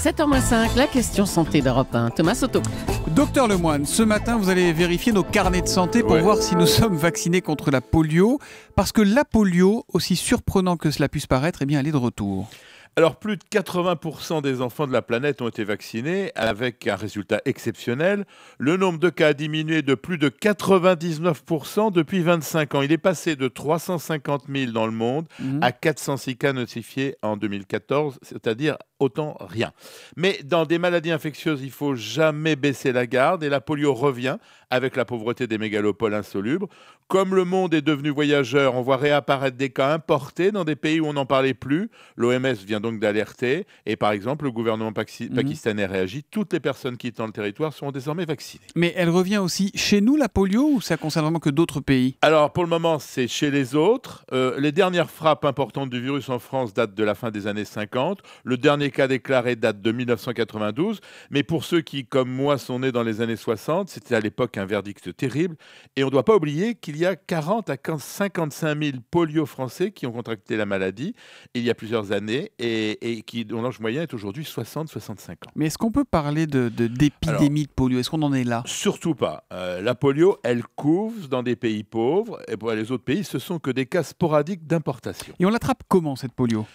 7h05, la question santé d'Europe 1. Thomas Soto. Docteur Lemoine, ce matin, vous allez vérifier nos carnets de santé pour voir si nous sommes vaccinés contre la polio. Parce que la polio, aussi surprenant que cela puisse paraître, eh bien, elle est de retour. Alors, plus de 80% des enfants de la planète ont été vaccinés, avec un résultat exceptionnel. Le nombre de cas a diminué de plus de 99% depuis 25 ans. Il est passé de 350 000 dans le monde mhm. à 406 cas notifiés en 2014, c'est-à-dire autant rien. Mais dans des maladies infectieuses, il faut jamais baisser la garde et la polio revient avec la pauvreté des mégalopoles insolubles. Comme le monde est devenu voyageur, on voit réapparaître des cas importés dans des pays où on n'en parlait plus. L'OMS vient donc d'alerter et par exemple le gouvernement mhm. pakistanais réagit. Toutes les personnes quittant le territoire sont désormais vaccinées. Mais elle revient aussi chez nous la polio ou ça concerne vraiment que d'autres pays Alors pour le moment c'est chez les autres. Euh, les dernières frappes importantes du virus en France datent de la fin des années 50. Le dernier cas déclaré date de 1992. Mais pour ceux qui comme moi sont nés dans les années 60, c'était à l'époque un verdict terrible. Et on ne doit pas oublier qu'il y a 40 à 55 000 polio-français qui ont contracté la maladie il y a plusieurs années et, qui, dont l'âge moyen est aujourd'hui 60-65 ans. Mais est-ce qu'on peut parler d'épidémie de, d'épidémie de, polio Est-ce qu'on en est là Surtout pas. Euh, la polio, elle couvre dans des pays pauvres et pour les autres pays, ce sont que des cas sporadiques d'importation. Et on l'attrape comment cette polio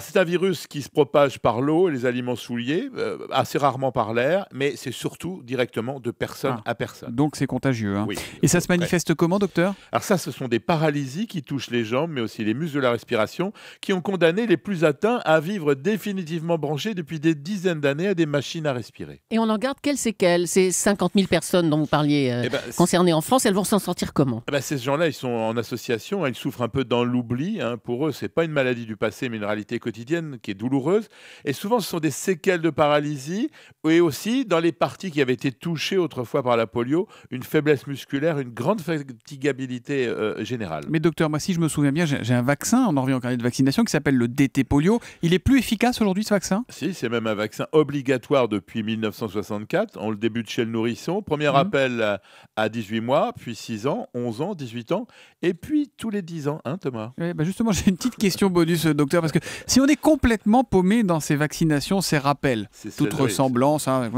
c'est un virus qui se propage par l'eau et les aliments souliers, euh, assez rarement par l'air, mais c'est surtout directement de personne ah. à personne. Donc c'est contagieux. Hein. et ça se manifeste comment, docteur Alors ça, ce sont des paralysies qui touchent les jambes, mais aussi les muscles de la respiration, qui ont condamné les plus atteints à vivre définitivement branchés depuis des dizaines d'années à des machines à respirer. Et on en garde quelles séquelles Ces 50 000 personnes dont vous parliez euh, eh ben, concernées en France, elles vont s'en sortir comment eh ben, Ces gens-là, ils sont en association, hein, ils souffrent un peu dans l'oubli. Hein. Pour eux, n'est pas une maladie du passé, mais une réalité quotidienne qui est douloureuse. Et souvent, ce sont des séquelles de paralysie et aussi dans les parties qui avaient été touchées autrefois par la polio, une faiblesse musculaire, une grande fatigabilité euh, générale. Mais docteur, moi, si je me souviens bien, j'ai un vaccin, on en revient au carnet de vaccination, qui s'appelle le DT polio. Il est plus efficace aujourd'hui, ce vaccin Si, c'est même un vaccin obligatoire depuis 1964. On le débute chez le nourrisson. Premier mmh. appel à 18 mois, puis 6 ans, 11 ans, 18 ans, et puis tous les 10 ans, hein, Thomas bah, Justement, j'ai une petite question bonus, docteur, parce que si on est complètement paumé dans ces vaccinations, ces rappels, toute ressemblance, hein,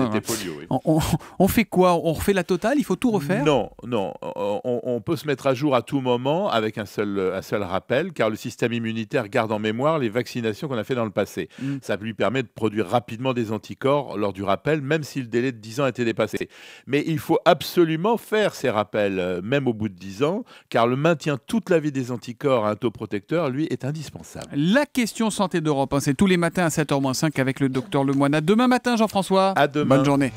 on, fait quoi On refait la totale Il faut tout refaire Non, non. On, peut se mettre à jour à tout moment avec un seul, un seul rappel, car le système immunitaire garde en mémoire les vaccinations qu'on a fait dans le passé. Mm. Ça lui permet de produire rapidement des anticorps lors du rappel, même si le délai de 10 ans a été dépassé. Mais il faut absolument faire ces rappels, euh, même au bout de 10 ans, car le maintien toute la vie des anticorps à un taux protecteur, lui, est indispensable. La question santé d'Europe. Hein. C'est tous les matins à 7h05 avec le docteur Lemoine. À demain matin, Jean-François. À demain. Bonne journée.